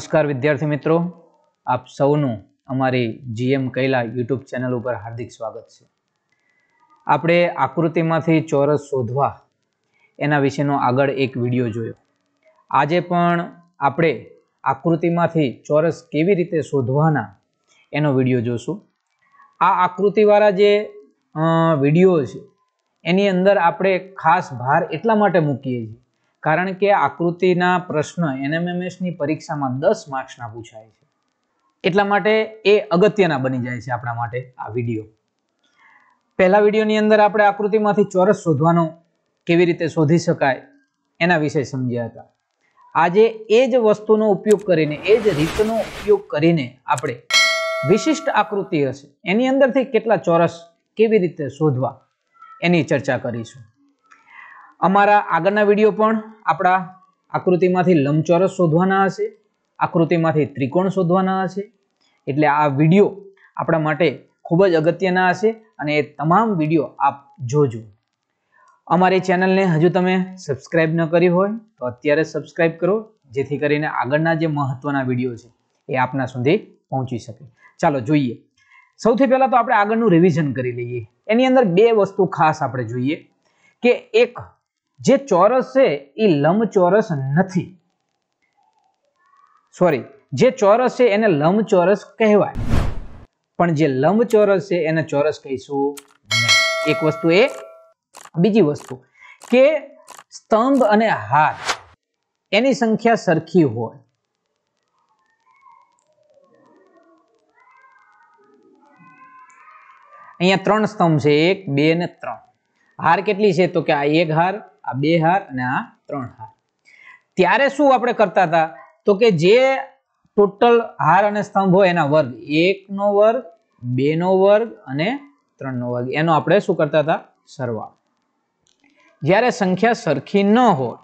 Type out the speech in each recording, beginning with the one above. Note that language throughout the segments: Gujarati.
નમસ્કાર વિદ્યાર્થી મિત્રો આપ સૌનું અમારી જીએમ કૈલા યુટ્યુબ ચેનલ ઉપર હાર્દિક સ્વાગત છે આપણે આકૃતિમાંથી ચોરસ શોધવા એના વિશેનો આગળ એક વિડીયો જોયો આજે પણ આપણે આકૃતિમાંથી ચોરસ કેવી રીતે શોધવાના એનો વિડીયો જોશું આ આકૃતિવાળા જે વિડીયો છે એની અંદર આપણે ખાસ ભાર એટલા માટે મૂકીએ છીએ કારણ કે આકૃતિના પ્રશ્ન એનએમએમએસની પરીક્ષામાં દસ માર્ક્સના પૂછાય છે એટલા માટે એ અગત્યના બની જાય છે આપણા માટે આ વિડીયો પહેલા વિડીયોની અંદર આપણે આકૃતિમાંથી ચોરસ શોધવાનો કેવી રીતે શોધી શકાય એના વિશે સમજ્યા હતા આજે એ જ વસ્તુનો ઉપયોગ કરીને એ જ રીતનો ઉપયોગ કરીને આપણે વિશિષ્ટ આકૃતિ હશે એની અંદરથી કેટલા ચોરસ કેવી રીતે શોધવા એની ચર્ચા કરીશું અમારા આગળના વિડીયો પણ આપણા આકૃતિમાંથી લંબચોરસ શોધવાના હશે આકૃતિમાંથી ત્રિકોણ શોધવાના હશે એટલે આ વિડીયો આપણા માટે ખૂબ જ અગત્યના હશે અને એ તમામ વિડીયો આપ જોજો અમારી ચેનલને હજુ તમે સબસ્ક્રાઇબ ન કરી હોય તો અત્યારે સબસ્ક્રાઇબ કરો જેથી કરીને આગળના જે મહત્વના વિડીયો છે એ આપના સુધી પહોંચી શકે ચાલો જોઈએ સૌથી પહેલાં તો આપણે આગળનું રિવિઝન કરી લઈએ એની અંદર બે વસ્તુ ખાસ આપણે જોઈએ કે એક જે ચોરસ છે એ લંબચોરસ નથી સોરી જે ચોરસ છે એને લંબચોરસ કહેવાય પણ જે લંબચોરસ છે એને ચોરસ કહીશું એક વસ્તુ એ બીજી વસ્તુ કે સ્તંભ અને હાથ એની સંખ્યા સરખી હોય અહીંયા ત્રણ સ્તંભ છે એક બે ને ત્રણ હાર કેટલી છે તો કે આ એક હાર આ બે હાર અને આ ત્રણ હાર ત્યારે શું આપણે કરતા હતા તો કે જે ટોટલ હાર અને સ્તંભ હોય એના વર્ગ એકનો વર્ગ બેનો વર્ગ અને ત્રણનો વર્ગ એનો આપણે શું કરતા હતા સરવાળો જ્યારે સંખ્યા સરખી ન હોય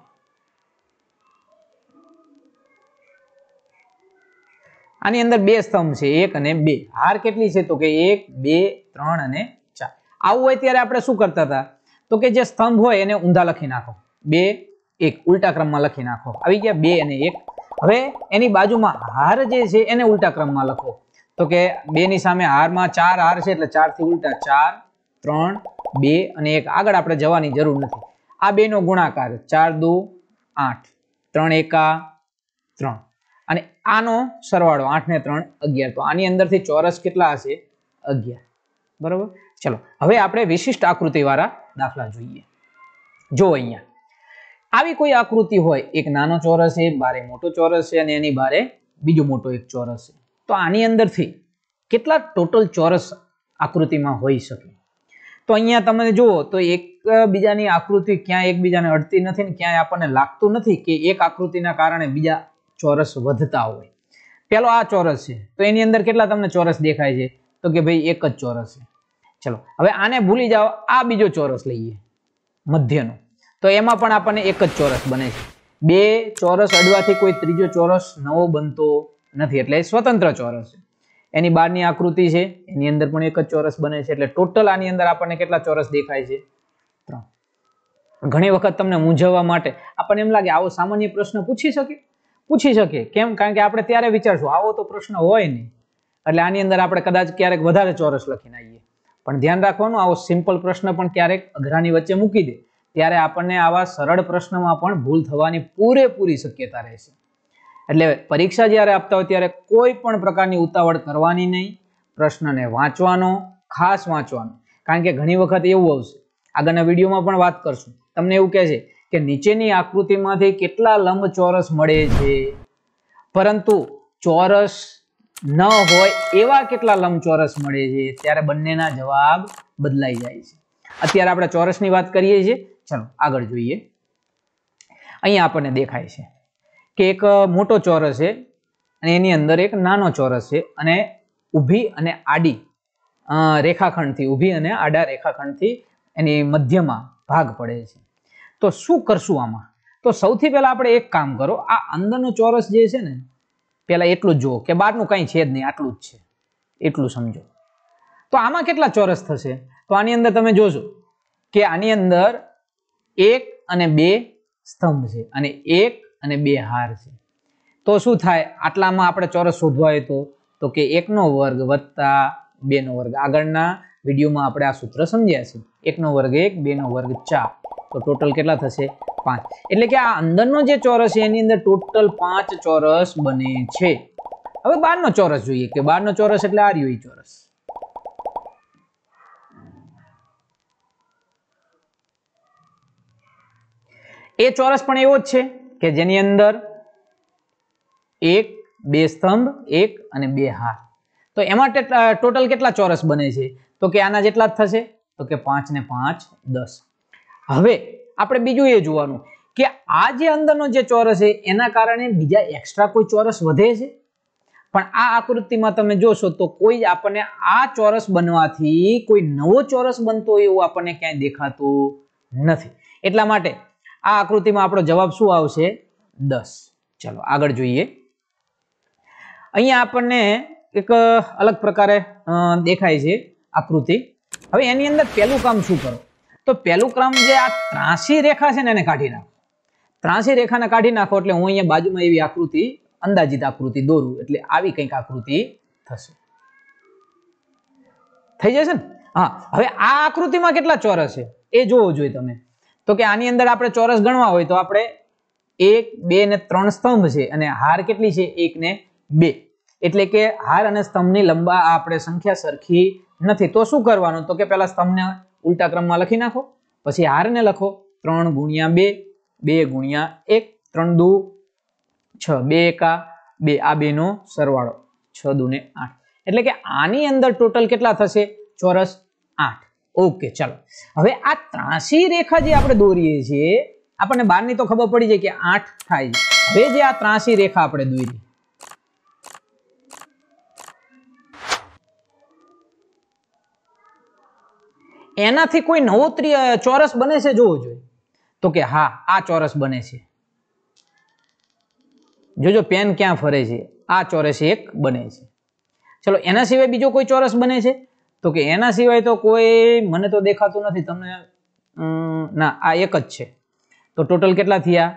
આની અંદર બે સ્તંભ છે એક અને બે હાર કેટલી છે તો કે એક બે ત્રણ અને ચાર આવું હોય ત્યારે આપણે શું કરતા હતા તો કે જે સ્તંભ હોય એને ઊંધા લખી નાખો બે એક ઉલટા ક્રમમાં લખી નાખો આવી ગયા બે અને એક હવે એની બાજુમાં હાર જે છે એને ઉલટા ક્રમમાં લખો તો કે બે ની સામે હારમાં ચાર હાર છે એટલે ચાર થી ઉલટા ચાર ત્રણ બે અને એક આગળ આપણે જવાની જરૂર નથી આ બે નો ગુણાકાર ચાર દુ આઠ ત્રણ એકા ત્રણ અને આનો સરવાળો આઠ ને ત્રણ અગિયાર તો આની અંદરથી ચોરસ કેટલા હશે અગિયાર બરોબર ચલો હવે આપણે વિશિષ્ટ આકૃતિવાળા દાખલા જોઈએ જો અહીંયા આવી કોઈ આકૃતિ હોય એક નાનો ચોરસ છે બારે મોટો ચોરસ છે અને એની બારે બીજો મોટો એક ચોરસ છે તો આની અંદરથી કેટલા ટોટલ ચોરસ આકૃતિમાં હોઈ શકે તો અહીંયા તમે જુઓ તો એકબીજાની આકૃતિ ક્યાં એકબીજાને અડતી નથી ને ક્યાંય આપણને લાગતું નથી કે એક આકૃતિના કારણે બીજા ચોરસ વધતા હોય પેલો આ ચોરસ છે તો એની અંદર કેટલા તમને ચોરસ દેખાય છે તો કે ભાઈ એક જ ચોરસ છે ચલો હવે આને ભૂલી જાઓ આ બીજો ચોરસ લઈએ મધ્યનો તો એમાં પણ આપણને એક જ ચોરસ બને છે બે ચોરસ અડવાથી કોઈ ત્રીજો ચોરસ નવો બનતો નથી એટલે સ્વતંત્ર ચોરસ છે એની બહારની આકૃતિ છે એની અંદર પણ એક જ ચોરસ બને છે એટલે ટોટલ આની અંદર આપણને કેટલા ચોરસ દેખાય છે ત્રણ ઘણી વખત તમને મૂંઝવવા માટે આપણને એમ લાગે આવો સામાન્ય પ્રશ્ન પૂછી શકીએ પૂછી શકીએ કેમ કારણ કે આપણે ત્યારે વિચારશું આવો તો પ્રશ્ન હોય નહીં એટલે આની અંદર આપણે કદાચ ક્યારેક વધારે ચોરસ લખીને આવીએ પણ ધ્યાન રાખવાનું આવો સિમ્પલ પ્રશ્ન પણ ક્યારેક અઘરાની વચ્ચે મૂકી દે ત્યારે આપણને આવા સરળ પ્રશ્નમાં પણ ભૂલ થવાની પૂરેપૂરી શક્યતા રહેશે એટલે પરીક્ષા જ્યારે આપતા હોય ત્યારે કોઈ પણ પ્રકારની ઉતાવળ કરવાની નહીં પ્રશ્નને વાંચવાનો ખાસ વાંચવાનો કારણ કે ઘણી વખત એવું આવશે આગળના વિડીયોમાં પણ વાત કરશું તમને એવું કહે છે કે નીચેની આકૃતિમાંથી કેટલા લંબ ચોરસ મળે છે પરંતુ ચોરસ ન હોય એવા કેટલા લંબચોરસ મળે છે ત્યારે બંનેના જવાબ બદલાઈ જાય છે અત્યારે આપણે ચોરસની વાત કરીએ છીએ ચલો આગળ જોઈએ અહીંયા આપણને દેખાય છે કે એક મોટો ચોરસ છે અને એની અંદર એક નાનો ચોરસ છે અને ઊભી અને આડી રેખાખંડથી ઊભી અને આડા રેખાખંડથી એની મધ્યમાં ભાગ પડે છે તો શું કરશું આમાં તો સૌથી પહેલાં આપણે એક કામ કરો આ અંદરનો ચોરસ જે છે ને પહેલાં એટલું જ જુઓ કે બહારનું કંઈ છે જ નહીં આટલું જ છે એટલું સમજો તો આમાં કેટલા ચોરસ થશે તો આની અંદર તમે જોશો કે આની અંદર એક અને બે સ્તંભ છે અને એક અને બે હાર છે તો શું થાય આટલામાં આપણે ચોરસ શોધવા હોય તો તો કે એકનો વર્ગ વત્તા બેનો વર્ગ આગળના વિડીયોમાં આપણે આ સૂત્ર સમજ્યા છે એકનો વર્ગ એક બેનો વર્ગ ચાર તો ટોટલ કેટલા થશે પાંચ એટલે કે આ અંદરનો જે ચોરસ છે એની અંદર ટોટલ પાંચ ચોરસ બને છે હવે બહારનો ચોરસ જોઈએ કે બહારનો ચોરસ એટલે આ રહ્યો ચોરસ એ ચોરસ પણ એવો જ છે કે જેની અંદર એક બે સ્તંભ એક અને બે હાર તો એમાં ટોટલ કેટલા ચોરસ બને છે તો કે આના જેટલા જ થશે તો કે પાંચ ને પાંચ દસ હવે આપણે બીજું એ જોવાનું કે આ જે અંદરનો જે ચોરસ છે એના કારણે બીજા એક્સ્ટ્રા કોઈ ચોરસ વધે છે પણ આ આકૃતિમાં તમે જોશો તો કોઈ આપણને આ ચોરસ બનવાથી કોઈ નવો ચોરસ બનતો એવું આપણને ક્યાંય દેખાતું નથી એટલા માટે આ આકૃતિમાં આપણો જવાબ શું આવશે દસ ચલો આગળ જોઈએ અહીંયા આપણને એક અલગ પ્રકારે દેખાય છે આકૃતિ હવે એની અંદર પહેલું કામ શું કરો તો પહેલું ક્રમ જે આ ત્રાસી રેખા છે ને એને કાઢી નાખો ત્રાસી રેખાને કાઢી નાખો એટલે હું અહીંયા બાજુમાં એવી આકૃતિ અંદાજિત આકૃતિ દોરું એટલે આવી કંઈક આકૃતિ થશે થઈ જશે ને હા હવે આ આકૃતિમાં કેટલા ચોરસ છે એ જોવો જોઈએ તમે તો કે આની અંદર આપણે ચોરસ ગણવા હોય તો આપણે એક બે ને ત્રણ સ્તંભ છે અને હાર કેટલી છે એક ને બે એટલે કે હાર અને સ્તંભની લંબા આપણે સંખ્યા સરખી નથી તો શું કરવાનું તો કે પેલા સ્તંભને ઉલટા ક્રમમાં લખી નાખો પછી આરને લખો ત્રણ ગુણ્યા બે બે ગુણ્યા એક ત્રણ દુ છ બે એકા બે આ બેનો સરવાળો છ દુને આઠ એટલે કે આની અંદર ટોટલ કેટલા થશે ચોરસ આઠ ઓકે ચાલો હવે આ ત્રાસી રેખા જે આપણે દોરીએ છીએ આપણને બહારની તો ખબર પડી જાય કે આઠ થાય છે હવે જે આ ત્રાસી રેખા આપણે દોરીએ એનાથી કોઈ નવો ચોરસ બને છે જોવો જોઈએ તો કે હા આ ચોરસ બને છે જોજો પેન ક્યાં ફરે છે આ ચોરસ એક બને છે ચલો એના સિવાય બીજો કોઈ ચોરસ બને છે તો કે એના સિવાય તો કોઈ મને તો દેખાતું નથી તમને ના આ એક જ છે તો ટોટલ કેટલા થયા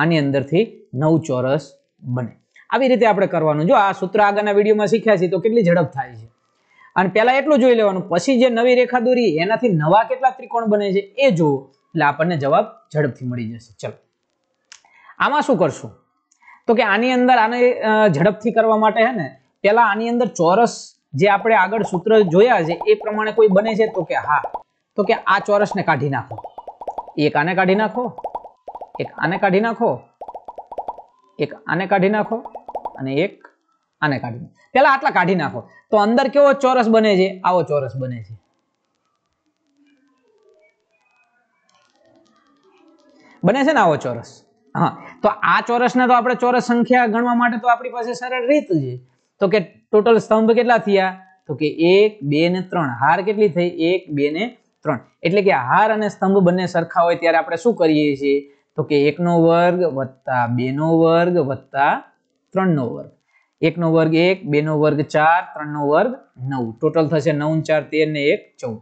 આની અંદરથી નવ ચોરસ બને આવી રીતે આપણે કરવાનું જો આ સૂત્ર આગળના વિડીયોમાં શીખ્યા છીએ તો કેટલી ઝડપ થાય છે અને પહેલા એટલું જોઈ લેવાનું પછી જે નવી રેખા દોરી એનાથી નવા કેટલા ત્રિકોણ બને છે એ જોવો એટલે આપણને જવાબ ઝડપથી મળી જશે ચલો આમાં શું કરશું તો કે આની અંદર આને ઝડપથી કરવા માટે હે ને પહેલા આની અંદર ચોરસ જે આપણે આગળ સૂત્ર જોયા છે એ પ્રમાણે કોઈ બને છે તો કે હા તો કે આ ચોરસને કાઢી નાખો એક આને કાઢી નાખો એક આને કાઢી નાખો એક આને કાઢી નાખો અને એક આને કાઢી પહેલા આટલા કાઢી નાખો તો અંદર કેવો ચોરસ બને છે આવો ચોરસ બને છે બને છે ને આવો ચોરસ હા તો આ ચોરસ ચોરસને તો આપણે ચોરસ સંખ્યા ગણવા માટે તો આપણી પાસે સરળ રીત છે તો કે ટોટલ સ્તંભ કેટલા થયા તો કે એક બે ને ત્રણ હાર કેટલી થઈ એક બે ને ત્રણ એટલે કે હાર અને સ્તંભ બંને સરખા હોય ત્યારે આપણે શું કરીએ છીએ તો કે એકનો વર્ગ વત્તા બેનો વર્ગ વત્તા ત્રણનો વર્ગ એકનો વર્ગ એક બેનો વર્ગ ચાર ત્રણનો વર્ગ નવ ટોટલ થશે નવ ચાર તેર ને એક ચૌદ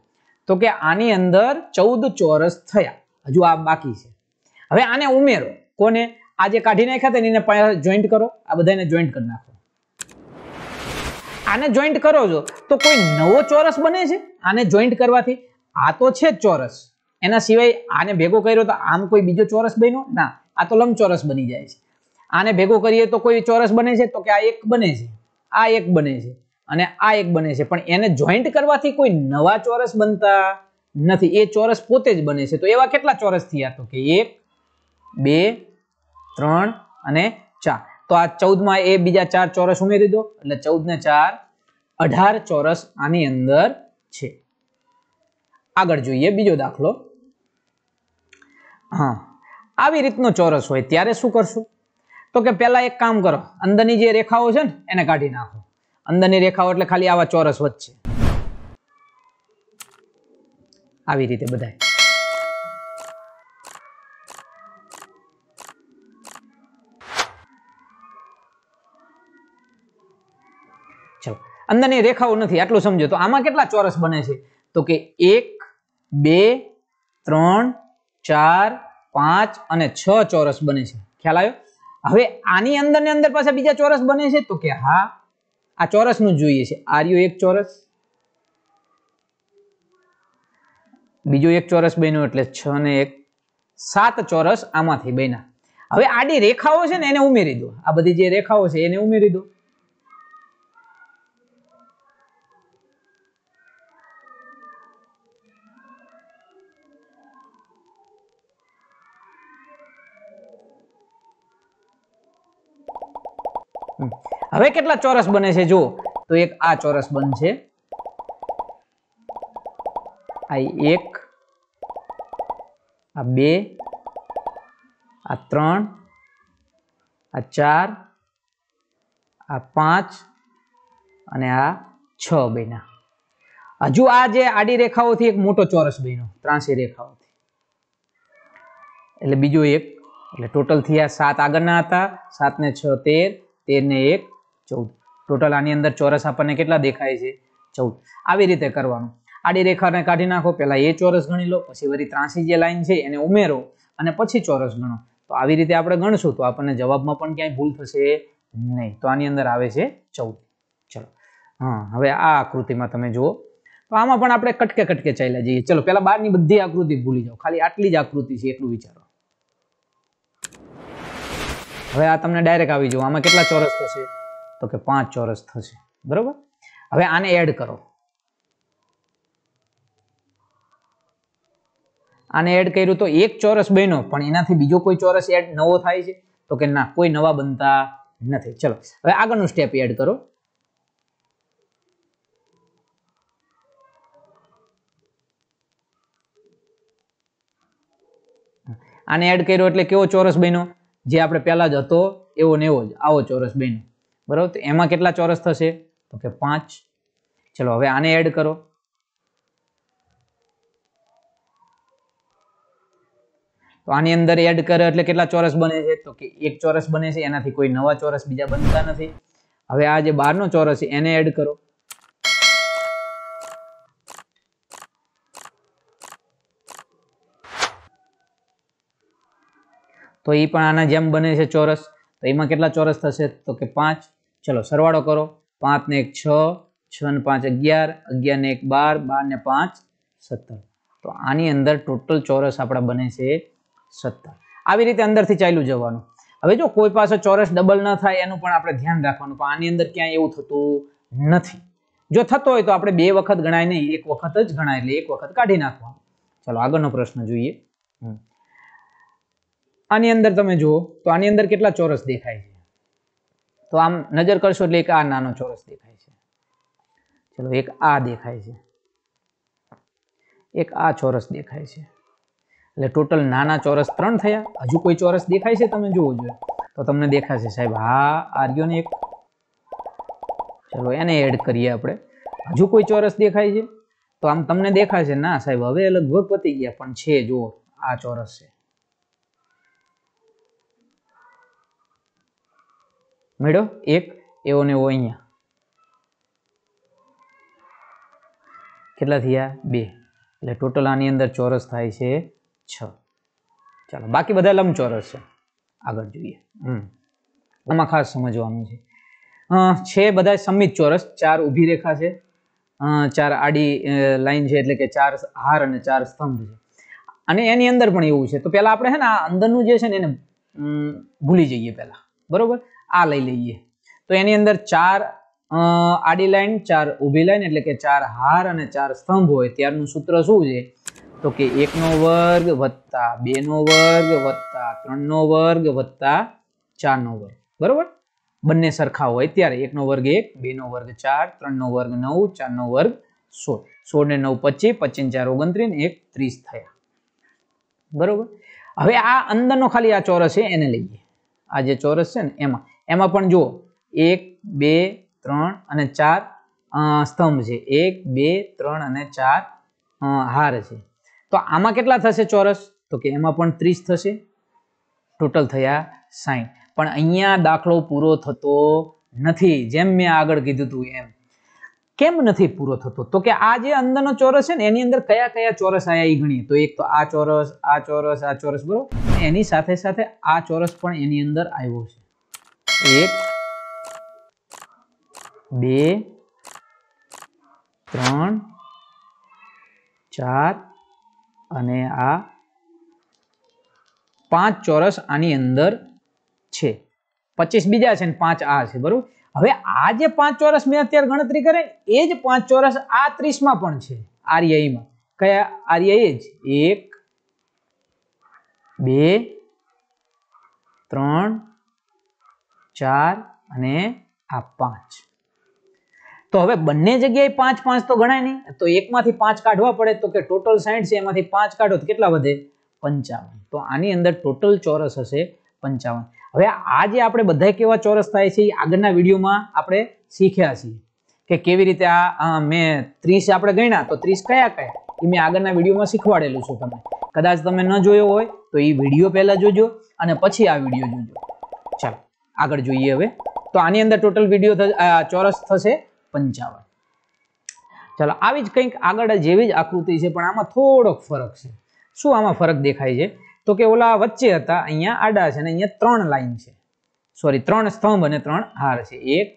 તો કે આની અંદર ચૌદ ચોરસ થયા હજુ આ બાકી છે હવે આને ઉમેરો કોને આ જે કાઢી નાખ્યા તેને એને જોઈન્ટ કરો આ બધાને જોઈન્ટ કરી નાખો આને જોઈન્ટ કરો છો તો કોઈ નવો ચોરસ બને છે આને જોઈન્ટ કરવાથી આ તો છે ચોરસ એના સિવાય આને ભેગો કર્યો તો આમ કોઈ બીજો ચોરસ બન્યો ના આ તો લંબચોરસ બની જાય છે આને ભેગો કરીએ તો કોઈ ચોરસ બને છે તો કે આ એક બને છે આ એક બને છે અને આ એક બને છે પણ એને જોઈન્ટ કરવાથી કોઈ નવા ચોરસ બનતા નથી એ ચોરસ પોતે જ બને છે તો એવા કેટલા ચોરસ થયા તો કે એક બે ત્રણ અને ચાર તો આ ચૌદમાં એ બીજા ચાર ચોરસ ઉમેરી દો એટલે ચૌદ ને ચાર અઢાર ચોરસ આની અંદર છે આગળ જોઈએ બીજો દાખલો હા આવી રીતનો ચોરસ હોય ત્યારે શું કરશું તો કે પહેલા એક કામ કરો અંદરની જે રેખાઓ છે ને એને કાઢી નાખો અંદરની રેખાઓ એટલે ખાલી આવા ચોરસ વધશે આવી રીતે બધા ચલો અંદરની રેખાઓ નથી આટલું સમજો તો આમાં કેટલા ચોરસ બને છે તો કે એક બે ત્રણ ચાર પાંચ અને છ ચોરસ બને છે ખ્યાલ આવ્યો હવે આની અંદર ને અંદર પાછા બીજા ચોરસ બને છે તો કે હા આ ચોરસનું જોઈએ છે આર્યો એક ચોરસ બીજો એક ચોરસ બન્યો એટલે છ ને એક સાત ચોરસ આમાંથી બન્યા હવે આડી રેખાઓ છે ને એને ઉમેરી દો આ બધી જે રેખાઓ છે એને ઉમેરી દો હવે કેટલા ચોરસ બને છે જુઓ તો એક આ ચોરસ બનશે આ એક આ બે આ ત્રણ આ ચાર આ પાંચ અને આ છ બન્યા હજુ આ જે આડી રેખાઓથી એક મોટો ચોરસ બન્યો ત્રાસી રેખાઓથી એટલે બીજો એક એટલે ટોટલ આ સાત આગળના હતા સાત ને છ તેર તેરને એક ચૌદ ટોટલ આની અંદર ચોરસ આપણને કેટલા દેખાય છે ચૌદ આવી રીતે કરવાનું આડી રેખાને કાઢી નાખો પહેલાં એ ચોરસ ગણી લો પછી વળી ત્રાસી જે લાઈન છે એને ઉમેરો અને પછી ચોરસ ગણો તો આવી રીતે આપણે ગણશું તો આપણને જવાબમાં પણ ક્યાંય ભૂલ થશે નહીં તો આની અંદર આવે છે ચૌદ ચલો હા હવે આ આકૃતિમાં તમે જુઓ તો આમાં પણ આપણે કટકે કટકે ચાલ્યા જઈએ ચલો પહેલાં બહારની બધી આકૃતિ ભૂલી જાઓ ખાલી આટલી જ આકૃતિ છે એટલું વિચારો હવે આ તમને ડાયરેક્ટ આવી જુઓ આમાં કેટલા ચોરસ થશે તો કે પાંચ ચોરસ થશે બરોબર હવે આને એડ કરો આને એડ કર્યું તો એક ચોરસ બન્યો પણ એનાથી બીજો કોઈ ચોરસ એડ નવો થાય છે તો કે ના કોઈ નવા બનતા નથી ચલો હવે આગળનું સ્ટેપ એડ કરો આને એડ કર્યો એટલે કેવો ચોરસ બન્યો જે આપણે પહેલા જ હતો એવો ને એવો જ આવો ચોરસ બન્યો બરાબર એમાં કેટલા ચોરસ થશે તો કે પાંચ ચલો હવે આને એડ કરો તો આની અંદર એડ કરે એટલે કેટલા ચોરસ બને છે તો કે એક ચોરસ બને છે એનાથી કોઈ નવા ચોરસ બીજા બનતા નથી હવે આ જે બારનો ચોરસ છે એને એડ કરો તો એ પણ આના જેમ બને છે ચોરસ તો એમાં કેટલા ચોરસ થશે તો કે પાંચ ચલો સરવાળો કરો પાંચ ને એક છ છ ને પાંચ અગિયાર અગિયાર ને એક બાર બાર ને પાંચ સત્તર તો આની અંદર ટોટલ ચોરસ આપણા બને છે સત્તર આવી રીતે અંદરથી ચાલ્યું જવાનું હવે જો કોઈ પાસે ચોરસ ડબલ ન થાય એનું પણ આપણે ધ્યાન રાખવાનું પણ આની અંદર ક્યાંય એવું થતું નથી જો થતો હોય તો આપણે બે વખત ગણાય નહીં એક વખત જ ગણાય એટલે એક વખત કાઢી નાખવા ચલો આગળનો પ્રશ્ન જોઈએ આની અંદર તમે જુઓ તો આની અંદર કેટલા ચોરસ દેખાય છે તો આમ નજર કરશો એટલે એક આ નાનો ચોરસ દેખાય છે ચલો એક આ દેખાય છે એક આ ચોરસ દેખાય છે એટલે ટોટલ નાના ચોરસ ત્રણ થયા હજુ કોઈ ચોરસ દેખાય છે તમે જોવો જોઈએ તો તમને દેખાશે સાહેબ હા ને એક ચલો એને એડ કરીએ આપણે હજુ કોઈ ચોરસ દેખાય છે તો આમ તમને દેખાશે ના સાહેબ હવે લગભગ પતી ગયા પણ છે જુઓ આ ચોરસ છે મેળો એક એવો ને એવો અહીંયા કેટલા થયા બે એટલે ટોટલ આની અંદર ચોરસ થાય છે છ ચાલો બાકી બધા લંબચોરસ છે આગળ જોઈએ હમ આમાં ખાસ સમજવાનું છે છે બધા સમિત ચોરસ ચાર ઊભી રેખા છે ચાર આડી લાઈન છે એટલે કે ચાર હાર અને ચાર સ્તંભ છે અને એની અંદર પણ એવું છે તો પહેલાં આપણે છે ને આ અંદરનું જે છે ને એને ભૂલી જઈએ પહેલાં બરોબર આ લઈ લઈએ તો એની અંદર ચાર આડી લાઈન ચાર ઊભી લાઈન એટલે કે ચાર હાર અને ચાર સ્તંભ હોય ત્યારનું સૂત્ર શું છે તો કે એકનો વર્ગ વત્તા બેનો વર્ગ વત્તા ત્રણનો વર્ગ વત્તા ચારનો વર્ગ બરોબર બંને સરખા હોય ત્યારે એકનો વર્ગ એક બેનો વર્ગ ચાર ત્રણનો વર્ગ નવ ચારનો વર્ગ સોળ સોળ ને નવ પચીસ પચીસ ચાર ઓગણત્રીસ એક ત્રીસ થયા બરોબર હવે આ અંદરનો ખાલી આ ચોરસ છે એને લઈએ આ જે ચોરસ છે ને એમાં એમાં પણ જુઓ એક બે ત્રણ અને ચાર સ્તંભ છે એક બે ત્રણ અને ચાર હાર છે તો આમાં કેટલા થશે ચોરસ તો કે એમાં પણ ત્રીસ થશે ટોટલ થયા સાહીઠ પણ અહીંયા દાખલો પૂરો થતો નથી જેમ મેં આગળ કીધું હતું એમ કેમ નથી પૂરો થતો તો કે આ જે અંદરનો ચોરસ છે ને એની અંદર કયા કયા ચોરસ આયા એ ગણીએ તો એક તો આ ચોરસ આ ચોરસ આ ચોરસ બરોબર એની સાથે સાથે આ ચોરસ પણ એની અંદર આવ્યો છે એક બે ત્રણ ચાર અને આ પાંચ ચોરસ આની અંદર છે પચીસ બીજા છે ને પાંચ આ છે બરોબર હવે આ જે પાંચ ચોરસ મેં અત્યારે ગણતરી કરે એ જ પાંચ ચોરસ આ ત્રીસમાં પણ છે આર્યમાં કયા આર્ય જ એક બે ત્રણ ચાર અને આ પાંચ તો હવે બંને જગ્યાએ પાંચ પાંચ તો ગણાય નહીં તો એકમાંથી પાંચ કાઢવા પડે તો કે ટોટલ સાઈઠ છે એમાંથી પાંચ કાઢો તો કેટલા વધે પંચાવન તો આની અંદર ટોટલ ચોરસ હશે પંચાવન હવે આ જે આપણે બધા કેવા ચોરસ થાય છે એ આગળના વિડીયોમાં આપણે શીખ્યા છીએ કે કેવી રીતે આ મેં ત્રીસ આપણે ગણ્યા તો ત્રીસ કયા કયા એ મેં આગળના વિડીયોમાં શીખવાડેલું છું તમે કદાચ તમે ન જોયો હોય તો એ વિડીયો પહેલાં જોજો અને પછી આ વિડીયો જોજો ચાલો આગળ જોઈએ હવે તો આની અંદર ટોટલ વિડીયો ચોરસ થશે પંચાવન ચાલો આવી જ કંઈક આગળ જેવી જ આકૃતિ છે પણ આમાં થોડોક ફરક છે શું આમાં ફરક દેખાય છે તો કે ઓલા વચ્ચે હતા અહીંયા આડા છે અને અહીંયા ત્રણ લાઈન છે સોરી ત્રણ સ્તંભ અને ત્રણ હાર છે એક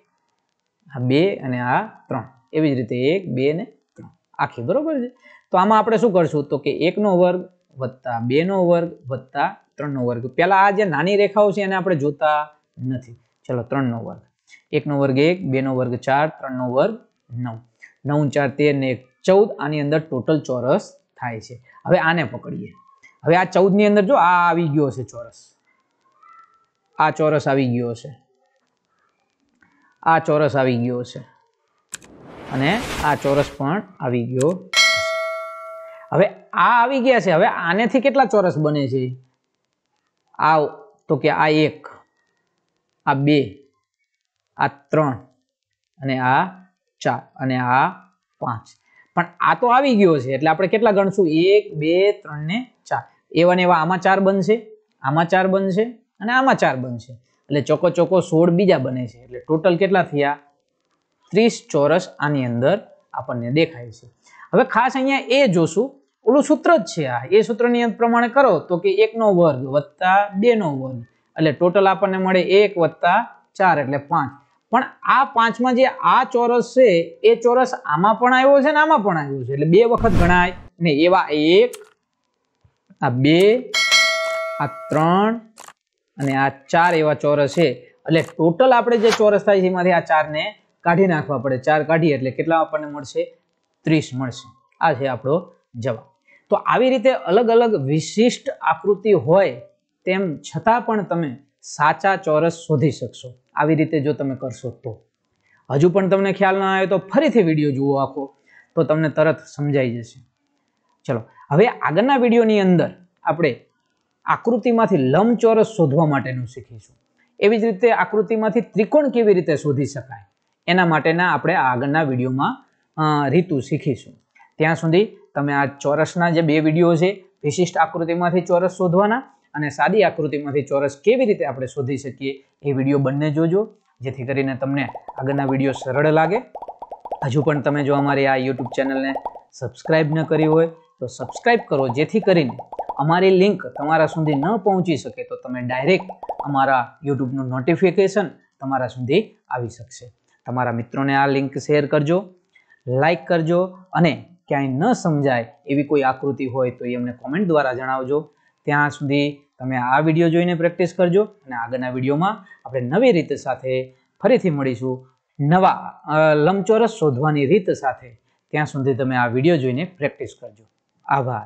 આ બે અને આ ત્રણ એવી જ રીતે એક બે ને ત્રણ આખી બરોબર છે તો આમાં આપણે શું કરશું તો કે એકનો વર્ગ વત્તા બેનો વર્ગ વત્તા ત્રણનો વર્ગ પહેલાં આ જે નાની રેખાઓ છે એને આપણે જોતા નથી ચલો ત્રણનો વર્ગ એકનો વર્ગ એક બેનો વર્ગ ચાર ત્રણનો વર્ગ નવ નવ ચાર તેર ને ચૌદ આની અંદર ટોટલ ચોરસ થાય છે હવે આને પકડીએ હવે આ ચૌદની અંદર જો આ આવી ગયો છે ચોરસ આ ચોરસ આવી ગયો છે આ ચોરસ આવી ગયો છે અને આ ચોરસ પણ આવી ગયો હવે આ આવી ગયા છે હવે આનેથી કેટલા ચોરસ બને છે આ તો કે આ એક આ બે આ ત્રણ અને આ ચાર અને આ પાંચ પણ આ તો આવી ગયો છે એટલે આપણે કેટલા ગણશું એક બે ત્રણ ને ચાર એવા ને એવા આમાં ચાર બનશે આમાં ચાર બનશે અને આમાં ચાર બનશે એટલે ચોકો ચોકો સોળ બીજા બને છે એટલે ટોટલ કેટલા થયા ત્રીસ ચોરસ આની અંદર આપણને દેખાય છે હવે ખાસ અહીંયા એ જોશું ઓલું સૂત્ર જ છે આ એ સૂત્રની પ્રમાણે કરો તો કે એકનો વર્ગ વત્તા બેનો વર્ગ એટલે ટોટલ આપણને મળે એક વત્તા ચાર એટલે પાંચ પણ આ પાંચમાં જે આ ચોરસ છે એ ચોરસ આમાં પણ આવ્યો છે ને આમાં પણ આવ્યો છે એટલે બે વખત ગણાય ને એવા એક આ બે આ ત્રણ અને આ ચાર એવા ચોરસ છે એટલે ટોટલ આપણે જે ચોરસ થાય છે એમાંથી આ ચારને કાઢી નાખવા પડે ચાર કાઢીએ એટલે કેટલા આપણને મળશે ત્રીસ મળશે આ છે આપણો જવાબ તો આવી રીતે અલગ અલગ વિશિષ્ટ આકૃતિ હોય તેમ છતાં પણ તમે સાચા ચોરસ શોધી શકશો આવી રીતે જો તમે કરશો તો હજુ પણ તમને ખ્યાલ ના આવે તો ફરીથી વિડીયો જુઓ આખો તો તમને તરત સમજાઈ જશે ચલો હવે આગળના વિડીયોની અંદર આપણે આકૃતિમાંથી લંબચોરસ શોધવા માટેનું શીખીશું એવી જ રીતે આકૃતિમાંથી ત્રિકોણ કેવી રીતે શોધી શકાય એના માટેના આપણે આગળના વિડીયોમાં રીતુ શીખીશું ત્યાં સુધી તમે આ ચોરસના જે બે વિડીયો છે વિશિષ્ટ આકૃતિમાંથી ચોરસ શોધવાના અને સાદી આકૃતિમાંથી ચોરસ કેવી રીતે આપણે શોધી શકીએ એ વિડીયો બંને જોજો જેથી કરીને તમને આગળના વિડીયો સરળ લાગે હજુ પણ તમે જો અમારી આ યુટ્યુબ ચેનલને સબસ્ક્રાઈબ ન કરી હોય તો સબસ્ક્રાઈબ કરો જેથી કરીને અમારી લિંક તમારા સુધી ન પહોંચી શકે તો તમે ડાયરેક્ટ અમારા યુટ્યુબનું નોટિફિકેશન તમારા સુધી આવી શકશે તમારા મિત્રોને આ લિંક શેર કરજો લાઈક કરજો અને ક્યાંય ન સમજાય એવી કોઈ આકૃતિ હોય તો એ અમને કોમેન્ટ દ્વારા જણાવજો ત્યાં સુધી તમે આ વિડીયો જોઈને પ્રેક્ટિસ કરજો અને આગળના વિડીયોમાં આપણે નવી રીત સાથે ફરીથી મળીશું નવા લંબચોરસ શોધવાની રીત સાથે ત્યાં સુધી તમે આ વિડીયો જોઈને પ્રેક્ટિસ કરજો આભાર